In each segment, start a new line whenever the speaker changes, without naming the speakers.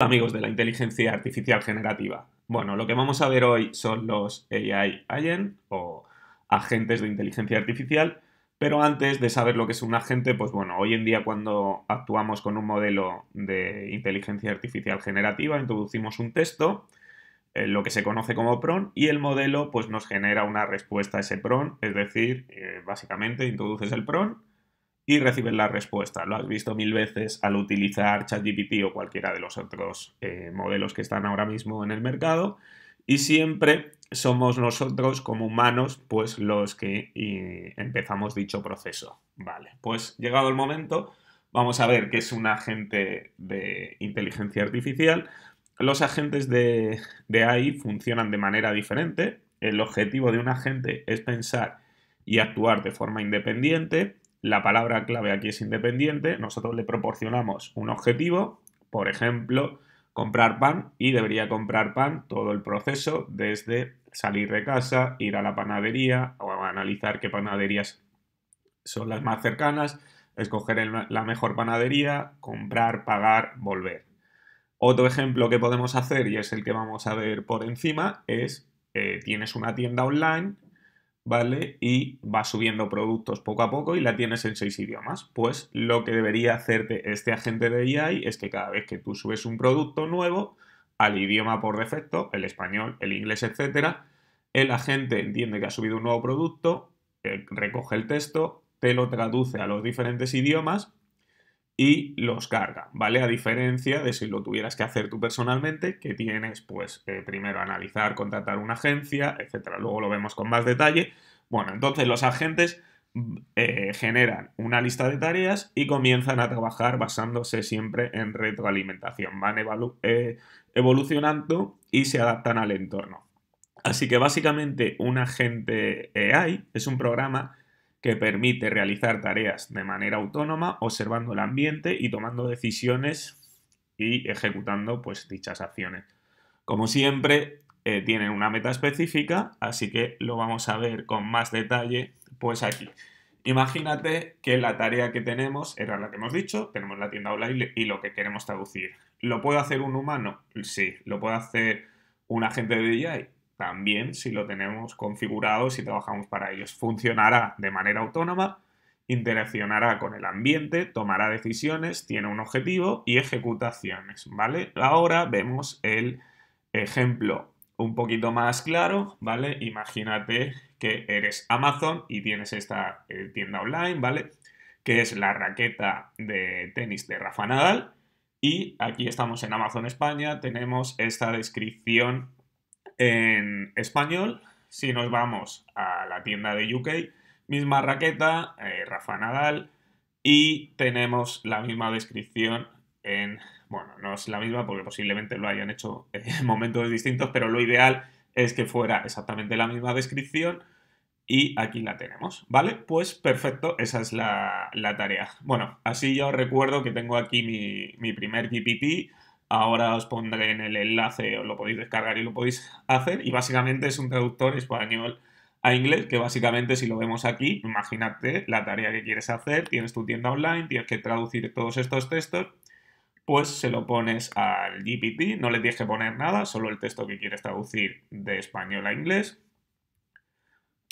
Amigos de la inteligencia artificial generativa. Bueno, lo que vamos a ver hoy son los AI Agent o agentes de inteligencia artificial, pero antes de saber lo que es un agente, pues bueno, hoy en día cuando actuamos con un modelo de inteligencia artificial generativa, introducimos un texto, eh, lo que se conoce como PRON, y el modelo pues nos genera una respuesta a ese PRON, es decir, eh, básicamente introduces el PRON y recibes la respuesta. Lo has visto mil veces al utilizar ChatGPT o cualquiera de los otros eh, modelos que están ahora mismo en el mercado. Y siempre somos nosotros como humanos pues los que empezamos dicho proceso. Vale, pues llegado el momento, vamos a ver qué es un agente de inteligencia artificial. Los agentes de, de AI funcionan de manera diferente. El objetivo de un agente es pensar y actuar de forma independiente la palabra clave aquí es independiente. Nosotros le proporcionamos un objetivo, por ejemplo, comprar pan y debería comprar pan todo el proceso desde salir de casa, ir a la panadería o analizar qué panaderías son las más cercanas, escoger la mejor panadería, comprar, pagar, volver. Otro ejemplo que podemos hacer y es el que vamos a ver por encima es eh, tienes una tienda online ¿vale? Y va subiendo productos poco a poco y la tienes en seis idiomas. Pues lo que debería hacerte este agente de AI es que cada vez que tú subes un producto nuevo al idioma por defecto, el español, el inglés, etcétera, el agente entiende que ha subido un nuevo producto, eh, recoge el texto, te lo traduce a los diferentes idiomas y los carga, ¿vale? A diferencia de si lo tuvieras que hacer tú personalmente, que tienes pues eh, primero analizar, contratar una agencia, etcétera. Luego lo vemos con más detalle. Bueno, entonces los agentes mm, eh, generan una lista de tareas y comienzan a trabajar basándose siempre en retroalimentación. Van eh, evolucionando y se adaptan al entorno. Así que básicamente un agente AI es un programa que permite realizar tareas de manera autónoma, observando el ambiente y tomando decisiones y ejecutando pues, dichas acciones. Como siempre, eh, tienen una meta específica, así que lo vamos a ver con más detalle pues aquí. Imagínate que la tarea que tenemos era la que hemos dicho, tenemos la tienda online y lo que queremos traducir. ¿Lo puede hacer un humano? Sí. ¿Lo puede hacer un agente de DJI? también si lo tenemos configurado, si trabajamos para ellos. Funcionará de manera autónoma, interaccionará con el ambiente, tomará decisiones, tiene un objetivo y ejecuta ¿vale? Ahora vemos el ejemplo un poquito más claro, ¿vale? Imagínate que eres Amazon y tienes esta eh, tienda online, ¿vale? Que es la raqueta de tenis de Rafa Nadal. Y aquí estamos en Amazon España, tenemos esta descripción en español. Si nos vamos a la tienda de UK, misma raqueta, eh, Rafa Nadal, y tenemos la misma descripción en, bueno, no es la misma porque posiblemente lo hayan hecho en momentos distintos, pero lo ideal es que fuera exactamente la misma descripción y aquí la tenemos, ¿vale? Pues perfecto, esa es la, tarea. Bueno, así yo os recuerdo que tengo aquí mi, mi primer GPT Ahora os pondré en el enlace, os lo podéis descargar y lo podéis hacer. Y básicamente es un traductor español a inglés, que básicamente si lo vemos aquí, imagínate la tarea que quieres hacer, tienes tu tienda online, tienes que traducir todos estos textos, pues se lo pones al GPT, no le tienes que poner nada, solo el texto que quieres traducir de español a inglés,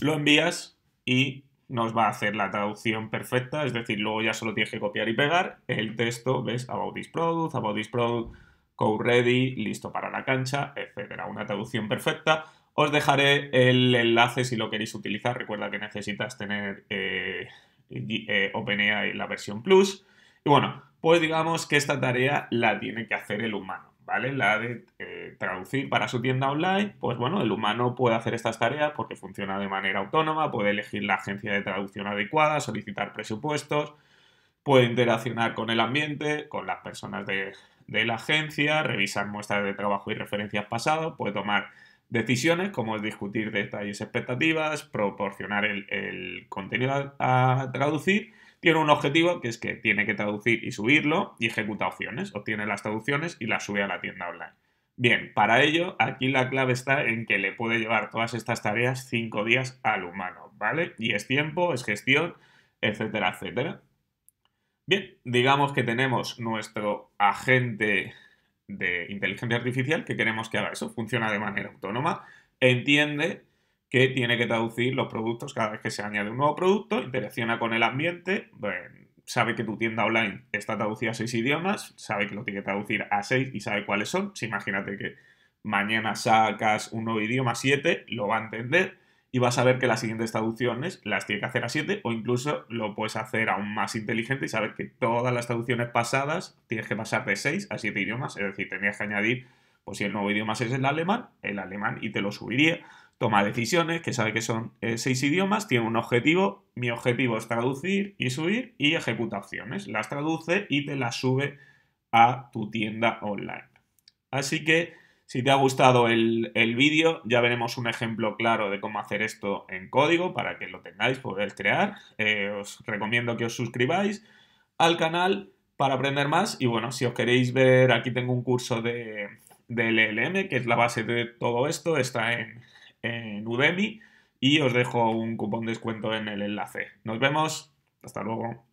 lo envías y nos va a hacer la traducción perfecta, es decir, luego ya solo tienes que copiar y pegar el texto, ves, about this product, about this product, code ready, listo para la cancha, etcétera. Una traducción perfecta. Os dejaré el enlace si lo queréis utilizar. Recuerda que necesitas tener OpenAI eh, en eh, OpenAI la versión Plus. Y bueno, pues digamos que esta tarea la tiene que hacer el humano, ¿vale? La de traducir para su tienda online, pues bueno, el humano puede hacer estas tareas porque funciona de manera autónoma, puede elegir la agencia de traducción adecuada, solicitar presupuestos, puede interaccionar con el ambiente, con las personas de, la agencia, revisar muestras de trabajo y referencias pasadas, puede tomar decisiones como es discutir detalles expectativas, proporcionar el, contenido a, traducir. Tiene un objetivo que es que tiene que traducir y subirlo y ejecuta opciones. Obtiene las traducciones y las sube a la tienda online. Bien, para ello, aquí la clave está en que le puede llevar todas estas tareas cinco días al humano, ¿vale? Y es tiempo, es gestión, etcétera, etcétera. Bien, digamos que tenemos nuestro agente de inteligencia artificial que queremos que haga eso, funciona de manera autónoma, entiende que tiene que traducir los productos cada vez que se añade un nuevo producto, interacciona con el ambiente, bueno, sabe que tu tienda online está traducida a seis idiomas, sabe que lo tiene que traducir a seis y sabe cuáles son. Si imagínate que mañana sacas un nuevo idioma, siete, lo va a entender y va a saber que las siguientes traducciones las tiene que hacer a siete o incluso lo puedes hacer aún más inteligente y saber que todas las traducciones pasadas tienes que pasar de seis a siete idiomas, es decir, tenías que añadir, pues si el nuevo idioma es el alemán, el alemán y te lo subiría toma decisiones, que sabe que son eh, seis idiomas, tiene un objetivo, mi objetivo es traducir y subir y ejecuta opciones. Las traduce y te las sube a tu tienda online. Así que si te ha gustado el, vídeo, ya veremos un ejemplo claro de cómo hacer esto en código para que lo tengáis, poder crear. Eh, os recomiendo que os suscribáis al canal para aprender más y bueno, si os queréis ver, aquí tengo un curso de, de LLM, que es la base de todo esto, está en, en Udemy y os dejo un cupón de descuento en el enlace. Nos vemos, hasta luego.